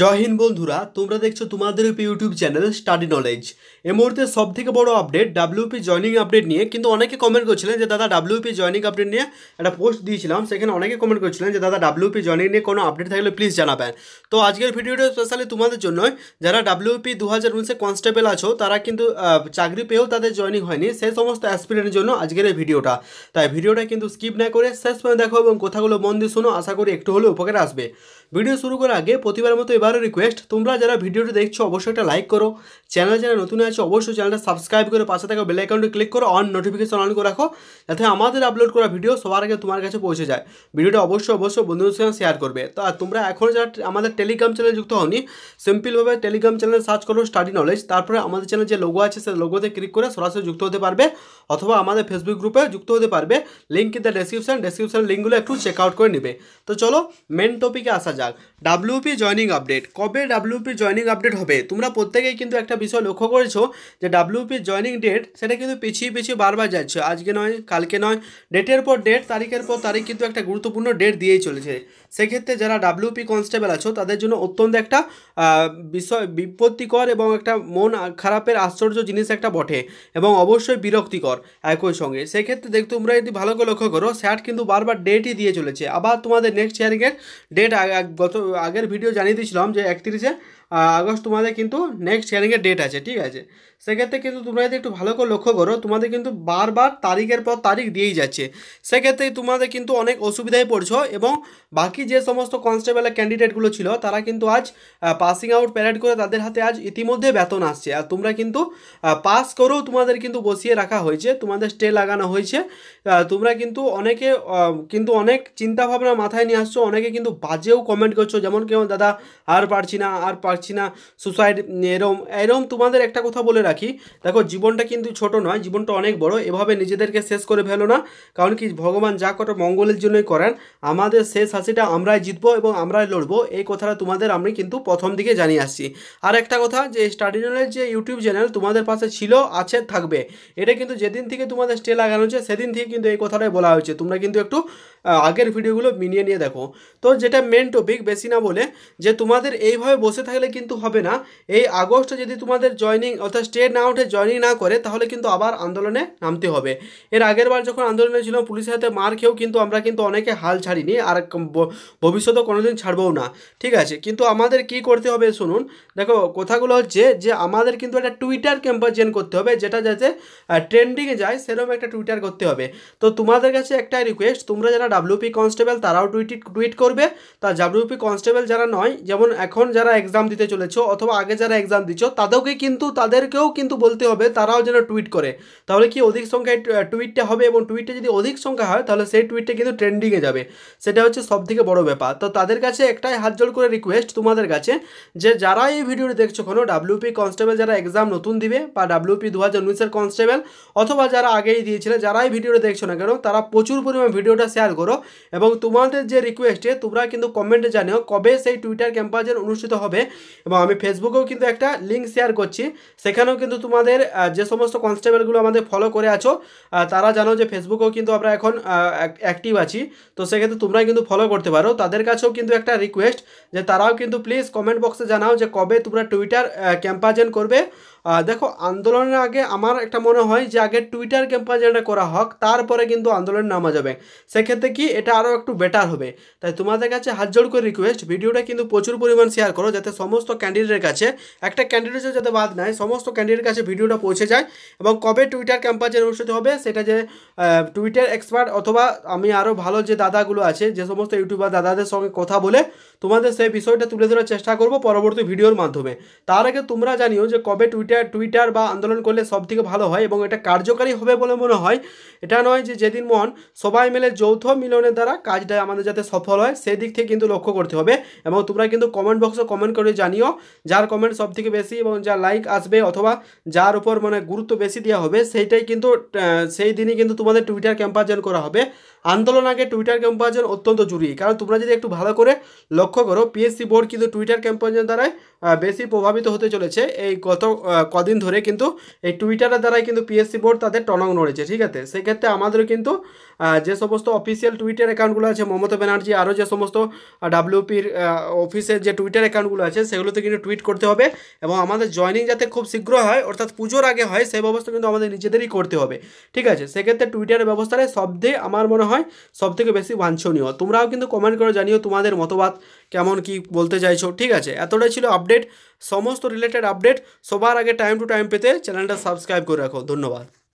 জয় হিন্দ বন্ধুরা তোমরা দেখছো তোমাদের ইউটিউব চ্যানেল স্টাডি নলেজ এ মুহূর্তে সব থেকে বড় আপডেট ডাব্লিউপি জয়নিং আপডেট নিয়ে কিন্তু অনেকে কমেন্ট করছিলেন যে দাদা ডাব্লিউপি জয়নিং আপডেট নিয়ে একটা পোস্ট দিয়েছিলাম সেখানে অনেকে কমেন্ট করছিলেন যে দাদা ডাব্লিউপি জয়নিং নিয়ে কোনো আপডেট থাকলে প্লিজ জানাবেন তো আজকের ভিডিওটা স্পেশালি তোমাদের জন্য যারা ডাব্লিউপি দু হাজার উনিশে কনস্টেবল আছো তারা কিন্তু চাকরি পেয়েও তাদের জয়নিং হয়নি সেই সমস্ত অ্যাসপিরিয়েন্টের জন্য আজকের এই ভিডিওটা তাই ভিডিওটা কিন্তু স্কিপ না করে শেষ পর্যন্ত দেখো এবং কথাগুলো মন দিয়ে শোনো আশা করি একটু হলেও উপকার আসবে ভিডিও শুরু করার আগে প্রতিবার মতো এবারে রিকোয়েস্ট তোমরা যারা ভিডিওটা দেখছো অবশ্যই একটা লাইক করো চ্যানেল জানা নতুন এসে অবশ্যই চ্যানেলটা সাবস্ক্রাইব করে পাশে থাকা বেল আইকনটা ক্লিক করো অন নোটিফিকেশন অন করে রাখো তাহলে আমাদের আপলোড করা ভিডিও সবার কাছে তোমার কাছে পৌঁছে যায় ভিডিওটা অবশ্যই অবশ্যই বন্ধু বন্ধুরা শেয়ার করবে তো তোমরা এখন যারা আমাদের টেলিগ্রাম চ্যানেলে যুক্ত হওনি सिंपली ভাবে টেলিগ্রাম চ্যানেল সার্চ করো স্টাডি নলেজ তারপরে আমাদের চ্যানেলে যে লোগো আছে সে লোগোতে ক্লিক করে সরাসরি যুক্ত হতে পারবে অথবা আমাদের ফেসবুক গ্রুপে যুক্ত হতে পারবে লিংকটা ডেসক্রিপশন ডেসক্রিপশন লিংকেটা একটু চেক আউট করে নিবে তো চলো মেইন টপিকে আসা যাক ডব্লিউপি জয়নিং আপডেট কবে ডাব্লিউপি জয়নিং আপডেট হবে তোমরা প্রত্যেকেই কিন্তু একটা বিষয় লক্ষ্য করেছো যে ডাব্লিউপি জয়নিং ডেট সেটা কিন্তু পিছিয়ে পিছিয়ে বারবার যাচ্ছে আজকে নয় কালকে নয় ডেটের পর ডেট তারিখের পর তারিখ কিন্তু একটা গুরুত্বপূর্ণ ডেট দিয়েই চলেছে সেক্ষেত্রে যারা ডাব্লিউপি কনস্টেবল আছো তাদের জন্য অত্যন্ত একটা বিষয় বিপত্তিকর এবং একটা মন খারাপের আশ্চর্য জিনিস একটা বটে এবং অবশ্যই বিরক্তিকর একই সঙ্গে সেক্ষেত্রে দেখ তোমরা যদি ভালো করে লক্ষ্য করো স্যাট কিন্তু বারবার ডেটই দিয়ে চলেছে আবার তোমাদের নেক্সট ইয়ারিংয়ের ডেট গত আগের ভিডিও জানিয়ে দিয়েছি বলেছিলাম যে একত্রিশে আগস্ট তোমাদের কিন্তু নেক্সট হিয়ারিংয়ের ডেট আছে ঠিক আছে সেক্ষেত্রে কিন্তু তোমরা যদি একটু ভালো করে লক্ষ্য করো তোমাদের কিন্তু বারবার তারিখের পর তারিখ দিয়েই যাচ্ছে সেক্ষেত্রে তোমাদের কিন্তু অনেক অসুবিধায় পড়ছো এবং বাকি যে সমস্ত কনস্টেবলের ক্যান্ডিডেটগুলো ছিল তারা কিন্তু আজ পাসিং আউট প্যারেড করে তাদের হাতে আজ ইতিমধ্যে বেতন আসছে আর তোমরা কিন্তু পাস করেও তোমাদের কিন্তু বসিয়ে রাখা হয়েছে তোমাদের স্টে লাগানো হয়েছে তোমরা কিন্তু অনেকে কিন্তু অনেক চিন্তাভাবনা মাথায় নিয়ে আসছো অনেকে কিন্তু বাজেও কমেন্ট করছো যেমন কেউ দাদা আর পারছি না আর পারছি না সুসাইড এরম এরম তোমাদের একটা কথা বলে রাখি দেখো জীবনটা কিন্তু ছোট নয় জীবনটা অনেক বড় এভাবে নিজেদেরকে শেষ করে ফেলো না কারণ কি ভগবান যা কটা মঙ্গলের জন্যই করেন আমাদের শেষ হাসিটা আমরাই জিতবো এবং আমরাই লড়বো এই কথাটা তোমাদের আমি কিন্তু প্রথম দিকে জানিয়ে আসছি আর একটা কথা যে স্টাডিনের যে ইউটিউব চ্যানেল তোমাদের পাশে ছিল আছে থাকবে এটা কিন্তু যেদিন থেকে তোমাদের স্টে লাগানো হচ্ছে সেদিন থেকে কিন্তু এই কথাটাই বলা হয়েছে তোমরা কিন্তু একটু আগের ভিডিওগুলো মিনিয়ে নিয়ে দেখো তো যেটা মেন টপিক বেশি না বলে যে তোমাদের এইভাবে বসে থাকলে কিন্তু হবে না এই আগস্টে যদি তোমাদের জয়নিং অর্থাৎ স্টেট না উঠে জয়নিং না করে তাহলে কিন্তু আবার আন্দোলনে নামতে হবে এর আগের বার যখন আন্দোলনে ছিল পুলিশের হাতে মার খেয়েও কিন্তু আমরা কিন্তু অনেকে হাল ছাড়িনি আর ভবিষ্যতে কোনোদিন ছাড়বও না ঠিক আছে কিন্তু আমাদের কি করতে হবে শুনুন দেখো কথাগুলো হচ্ছে যে আমাদের কিন্তু একটা টুইটার জেন করতে হবে যেটা যাতে ট্রেন্ডিংয়ে যায় সেরকম একটা টুইটার করতে হবে তো তোমাদের কাছে একটাই রিকোয়েস্ট তোমরা যারা ডাব্লিউপি কনস্টেবল তারাও টুইট টুইট করবে তা ডাব্লিউপি কনস্টেবল যারা নয় যেমন এখন যারা এক্সাম দিতে চলেছ অথবা আগে যারা এক্সাম দিচ্ছ তাদেরকে কিন্তু তাদেরকেও কিন্তু বলতে হবে তারাও যেন টুইট করে তাহলে কি অধিক সংখ্যায় টুইটটা হবে এবং টুইটটা যদি অধিক সংখ্যা হয় তাহলে সেই টুইটটা কিন্তু ট্রেন্ডিংয়ে যাবে সেটা হচ্ছে সবথেকে বড় ব্যাপার তো তাদের কাছে একটাই হাত জোর করে রিকোয়েস্ট তোমাদের কাছে যে যারা এই ভিডিওটি দেখছো কোনো ডাব্লিউপি কনস্টেবল যারা এক্সাম নতুন দিবে বা ডাব্লিউপি দু হাজার উনিশের কনস্টেবল অথবা যারা আগেই দিয়েছিলে যারা এই ভিডিওটা দেখছো না কেন তারা প্রচুর পরিমাণে ভিডিওটা শেয়ার করো এবং তোমাদের যে রিকোয়েস্টে তোমরা কিন্তু কমেন্টে জানিও কবে সেই টুইটার ক্যাম্পাসের অনুষ্ঠিত হবে এবং আমি ফেসবুকেও কিন্তু একটা লিঙ্ক শেয়ার করছি সেখানেও কিন্তু তোমাদের যে সমস্ত কনস্টেবলগুলো আমাদের ফলো করে আছো তারা জানো যে ফেসবুকেও কিন্তু আমরা এখন অ্যাক্টিভ আছি তো সেক্ষেত্রে তোমরা কিন্তু ফলো করতে পারো তাদের কাছেও কিন্তু একটা রিকোয়েস্ট যে তারাও কিন্তু প্লিজ কমেন্ট বক্সে জানাও যে কবে তোমরা টুইটার ক্যাম্পাজেন করবে দেখো আন্দোলনের আগে আমার একটা মনে হয় যে আগে টুইটার ক্যাম্পাস যেটা করা হোক তারপরে কিন্তু আন্দোলন নামা যাবে সেক্ষেত্রে কি এটা আরও একটু বেটার হবে তাই তোমাদের কাছে হাত জোর করে রিকোয়েস্ট ভিডিওটা কিন্তু প্রচুর পরিমাণ শেয়ার করো যাতে সমস্ত ক্যান্ডিডেটের কাছে একটা ক্যান্ডিডেটও যাতে বাদ নেয় সমস্ত ক্যান্ডিডেটের কাছে ভিডিওটা পৌঁছে যায় এবং কবে টুইটার যেন অনুষ্ঠিত হবে সেটা যে টুইটার এক্সপার্ট অথবা আমি আরও ভালো যে দাদাগুলো আছে যে সমস্ত ইউটিউবার দাদাদের সঙ্গে কথা বলে তোমাদের সেই বিষয়টা তুলে ধরার চেষ্টা করব পরবর্তী ভিডিওর মাধ্যমে তার আগে তোমরা জানিও যে কবে টুইটার টুইটার টুইটার বা আন্দোলন করলে সব থেকে ভালো হয় এবং এটা কার্যকারী হবে বলে মনে হয় এটা নয় যে যেদিন মন সবাই মিলে যৌথ মিলনের দ্বারা কাজটা আমাদের যাতে সফল হয় সেই দিক থেকে কিন্তু লক্ষ্য করতে হবে এবং তোমরা কিন্তু কমেন্ট বক্সে কমেন্ট করে জানিও যার কমেন্ট সব থেকে বেশি এবং যার লাইক আসবে অথবা যার উপর মানে গুরুত্ব বেশি দেওয়া হবে সেইটাই কিন্তু সেই দিনই কিন্তু তোমাদের টুইটার ক্যাম্পাস জয়েন করা হবে আন্দোলন আগে টুইটার ক্যাম্পেইন অত্যন্ত জরুরি কারণ তোমরা যদি একটু ভালো করে লক্ষ্য করো পিএসসি বোর্ড কিন্তু টুইটার ক্যাম্পেইনের দ্বারাই বেশি প্রভাবিত হতে চলেছে এই গত কদিন ধরে কিন্তু এই টুইটারের দ্বারাই কিন্তু পিএসসি বোর্ড তাদের টনক নড়েছে ঠিক আছে সেক্ষেত্রে আমাদেরও কিন্তু যে সমস্ত অফিসিয়াল টুইটার অ্যাকাউন্টগুলো আছে মমতা ব্যানার্জি আরও যে সমস্ত ডাব্লিউপির অফিসের যে টুইটার অ্যাকাউন্টগুলো আছে সেগুলোতে কিন্তু টুইট করতে হবে এবং আমাদের জয়নিং যাতে খুব শীঘ্র হয় অর্থাৎ পুজোর আগে হয় সেই ব্যবস্থা কিন্তু আমাদের নিজেদেরই করতে হবে ঠিক আছে সেক্ষেত্রে টুইটারের ব্যবস্থাটা সবথেকে আমার মনে হয় হয় সবথেকে বেশি বাঞ্ছনীয় তোমরাও কিন্তু কমেন্ট করে জানিও তোমাদের মতবাদ কেমন কি বলতে চাইছো ঠিক আছে এতটাই ছিল আপডেট সমস্ত রিলেটেড আপডেট সবার আগে টাইম টু টাইম পেতে চ্যানেলটা সাবস্ক্রাইব করে রাখো ধন্যবাদ